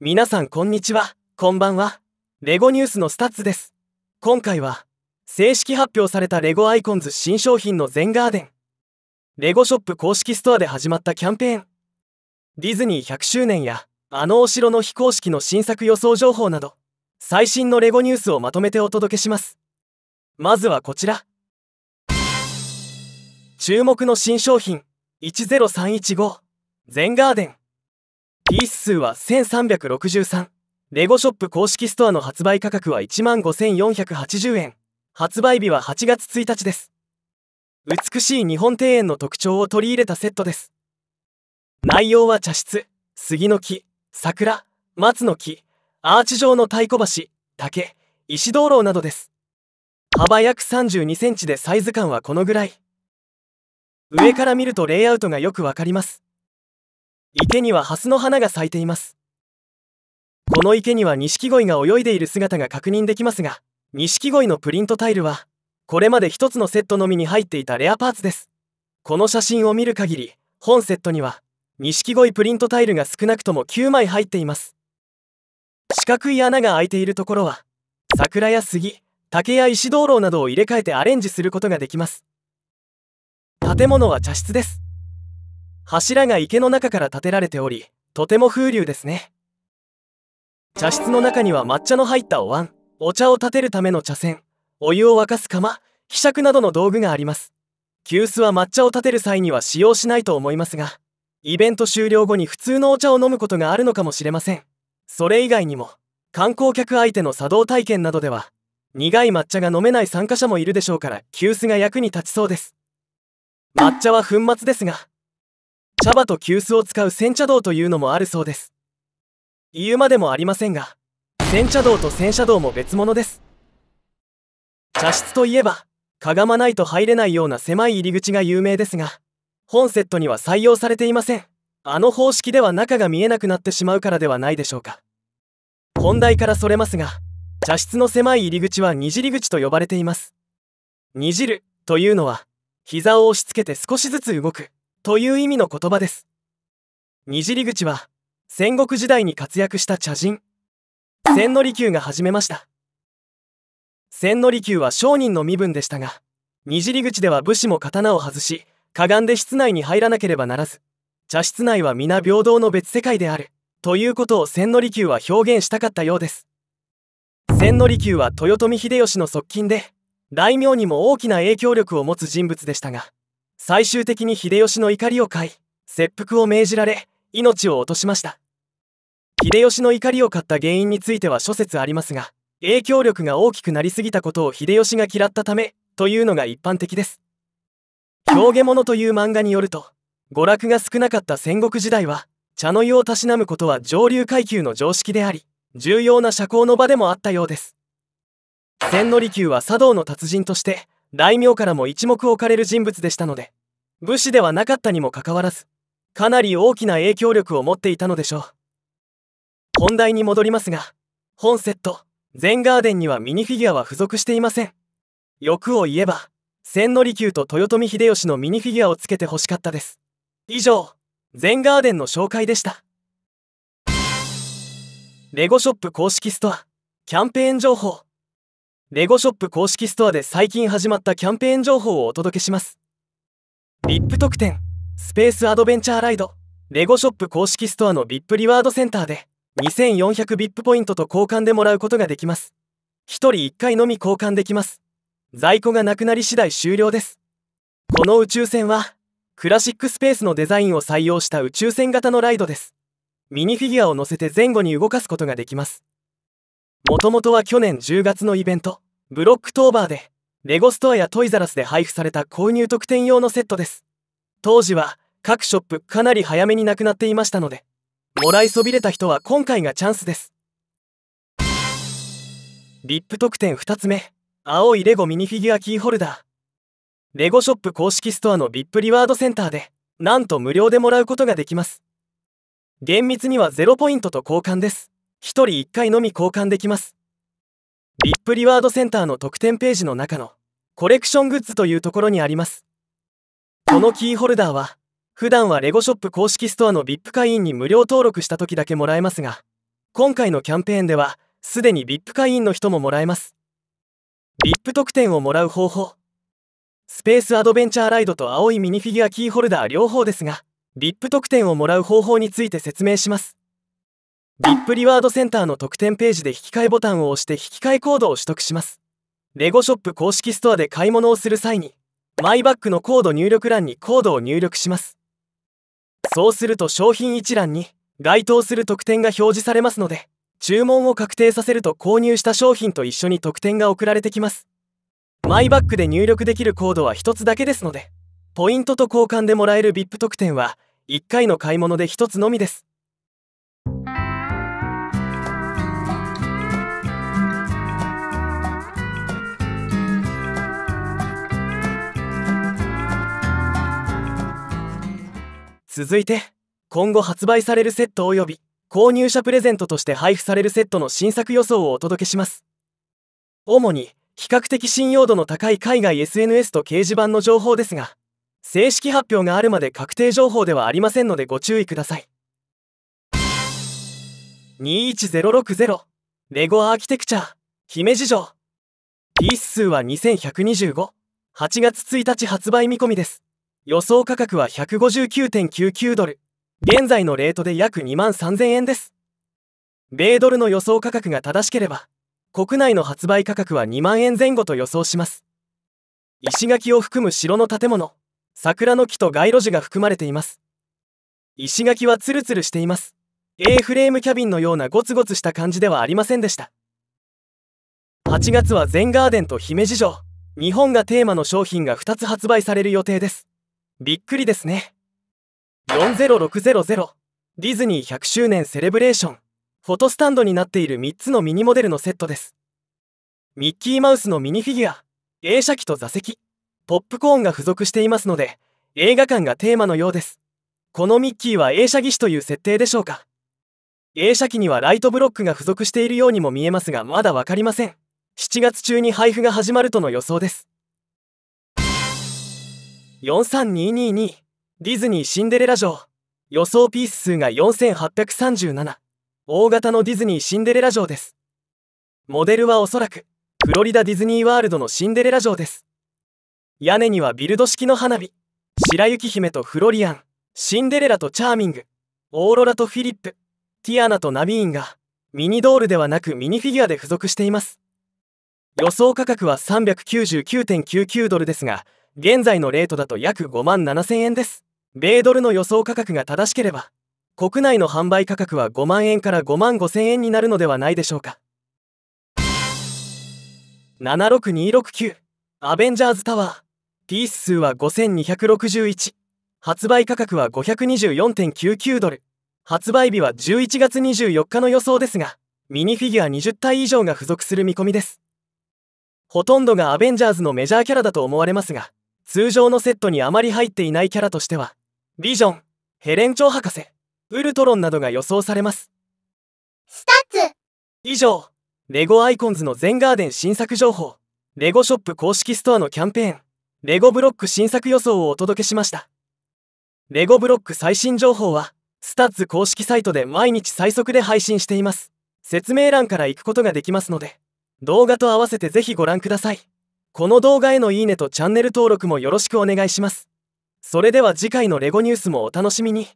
皆さんこんにちは、こんばんは。レゴニュースのスタッツです。今回は、正式発表されたレゴアイコンズ新商品の全ガーデン。レゴショップ公式ストアで始まったキャンペーン。ディズニー100周年や、あのお城の非公式の新作予想情報など、最新のレゴニュースをまとめてお届けします。まずはこちら。注目の新商品、10315、全ガーデン。ピース数は1363レゴショップ公式ストアの発売価格は15,480円発売日は8月1日です美しい日本庭園の特徴を取り入れたセットです内容は茶室杉の木桜松の木アーチ状の太鼓橋竹石灯籠などです幅約3 2センチでサイズ感はこのぐらい上から見るとレイアウトがよくわかります池にはハスの花が咲いていますこの池には錦鯉が泳いでいる姿が確認できますが錦鯉のプリントタイルはこれまで1つのセットのみに入っていたレアパーツですこの写真を見る限り本セットには錦鯉プリントタイルが少なくとも9枚入っています四角い穴が開いているところは桜や杉竹や石灯籠などを入れ替えてアレンジすることができます建物は茶室です柱が池の中から建てられておりとても風流ですね茶室の中には抹茶の入ったお椀お茶を立てるための茶筅お湯を沸かす釜希釈などの道具があります急須は抹茶を立てる際には使用しないと思いますがイベント終了後に普通のお茶を飲むことがあるのかもしれませんそれ以外にも観光客相手の茶道体験などでは苦い抹茶が飲めない参加者もいるでしょうから急須が役に立ちそうです抹茶は粉末ですが茶葉と急須を使う煎茶道というのもあるそうです言うまでもありませんが煎茶道と洗車道も別物です茶室といえばかがまないと入れないような狭い入り口が有名ですが本セットには採用されていませんあの方式では中が見えなくなってしまうからではないでしょうか本題からそれますが茶室の狭い入り口はにじり口と呼ばれていますにじるというのは膝を押し付けて少しずつ動くという意味の言葉ですにじり口は戦国時代に活躍した茶人千利休が始めました千利休は商人の身分でしたがにじり口では武士も刀を外しかがんで室内に入らなければならず茶室内は皆平等の別世界であるということを千利休は表現したかったようです千利休は豊臣秀吉の側近で大名にも大きな影響力を持つ人物でしたが最終的に秀吉の怒りを買い切腹を命じられ命を落としました秀吉の怒りを買った原因については諸説ありますが影響力が大きくなりすぎたことを秀吉が嫌ったためというのが一般的です「狂言物」という漫画によると娯楽が少なかった戦国時代は茶の湯をたしなむことは上流階級の常識であり重要な社交の場でもあったようです千利休は茶道の達人として大名からも一目置かれる人物でしたので武士ではなかったにもかかわらずかなり大きな影響力を持っていたのでしょう本題に戻りますが本セット全ガーデンにはミニフィギュアは付属していません欲を言えば千利休と豊臣秀吉のミニフィギュアをつけてほしかったです以上全ガーデンの紹介でしたレゴショップ公式ストアキャンペーン情報レゴショップ公式ストアで最近始まったキャンペーン情報をお届けします。VIP 特典、スペースアドベンチャーライド、レゴショップ公式ストアの VIP リワードセンターで、2400VIP ポイントと交換でもらうことができます。1人1回のみ交換できます。在庫がなくなり次第終了です。この宇宙船は、クラシックスペースのデザインを採用した宇宙船型のライドです。ミニフィギュアを乗せて前後に動かすことができます。もともとは去年10月のイベントブロックトーバーでレゴストアやトイザらスで配布された購入特典用のセットです当時は各ショップかなり早めになくなっていましたのでもらいそびれた人は今回がチャンスですリップ特典2つ目青いレゴミニフィギュアキーホルダーレゴショップ公式ストアの VIP リワードセンターでなんと無料でもらうことができます厳密には0ポイントと交換です1人1回のみ交換できます VIP リワードセンターの特典ページの中のコレクショングッズというところにありますこのキーホルダーは普段はレゴショップ公式ストアの VIP 会員に無料登録した時だけもらえますが今回のキャンペーンではすでに VIP 会員の人ももらえます VIP 特典をもらう方法スペースアドベンチャーライドと青いミニフィギュアキーホルダー両方ですが VIP 特典をもらう方法について説明しますビップリワードセンターの特典ページで引き換えボタンを押して引き換えコードを取得します。レゴショップ公式ストアで買い物をする際に、マイバッグのコード入力欄にコードを入力します。そうすると商品一覧に該当する特典が表示されますので、注文を確定させると購入した商品と一緒に特典が送られてきます。マイバッグで入力できるコードは1つだけですので、ポイントと交換でもらえる VIP 特典は1回の買い物で1つのみです。続いて今後発売されるセット及び購入者プレゼントとして配布されるセットの新作予想をお届けします主に比較的信用度の高い海外 SNS と掲示板の情報ですが正式発表があるまで確定情報ではありませんのでご注意ください21060レゴアーキテクチャ姫路城ピース数は21258月1日発売見込みです予想価格は159.99ドル現在のレートで約2万3000円です米ドルの予想価格が正しければ国内の発売価格は2万円前後と予想します石垣を含む城の建物桜の木と街路樹が含まれています石垣はツルツルしています A フレームキャビンのようなゴツゴツした感じではありませんでした8月は全ガーデンと姫路城日本がテーマの商品が2つ発売される予定ですびっくりですね40600ディズニー100周年セレブレーションフォトスタンドになっている3つのミニモデルのセットですミッキーマウスのミニフィギュア映写機と座席ポップコーンが付属していますので映画館がテーマのようですこのミッキーは映写技師という設定でしょうか映写機にはライトブロックが付属しているようにも見えますがまだ分かりません7月中に配布が始まるとの予想です43222ディズニーシンデレラ城予想ピース数が4837大型のディズニーシンデレラ城ですモデルはおそらくフロリダディズニーワールドのシンデレラ城です屋根にはビルド式の花火白雪姫とフロリアンシンデレラとチャーミングオーロラとフィリップティアナとナビーンがミニドールではなくミニフィギュアで付属しています予想価格は399.99 .99 ドルですが現在のレートだと約5万7千円です。米ドルの予想価格が正しければ、国内の販売価格は5万円から5万5000円になるのではないでしょうか。76269アベンジャーズタワーピース数は5261発売価格は524.99ドル発売日は11月24日の予想ですがミニフィギュア20体以上が付属する見込みですほとんどがアベンジャーズのメジャーキャラだと思われますが通常のセットにあまり入っていないキャラとしてはビジョンヘレン長博士ウルトロンなどが予想されますスタッツ以上レゴアイコンズの全ガーデン新作情報レゴショップ公式ストアのキャンペーンレゴブロック新作予想をお届けしましたレゴブロック最新情報はスタッツ公式サイトで毎日最速で配信しています説明欄から行くことができますので動画と合わせてぜひご覧くださいこの動画へのいいねとチャンネル登録もよろしくお願いします。それでは次回のレゴニュースもお楽しみに。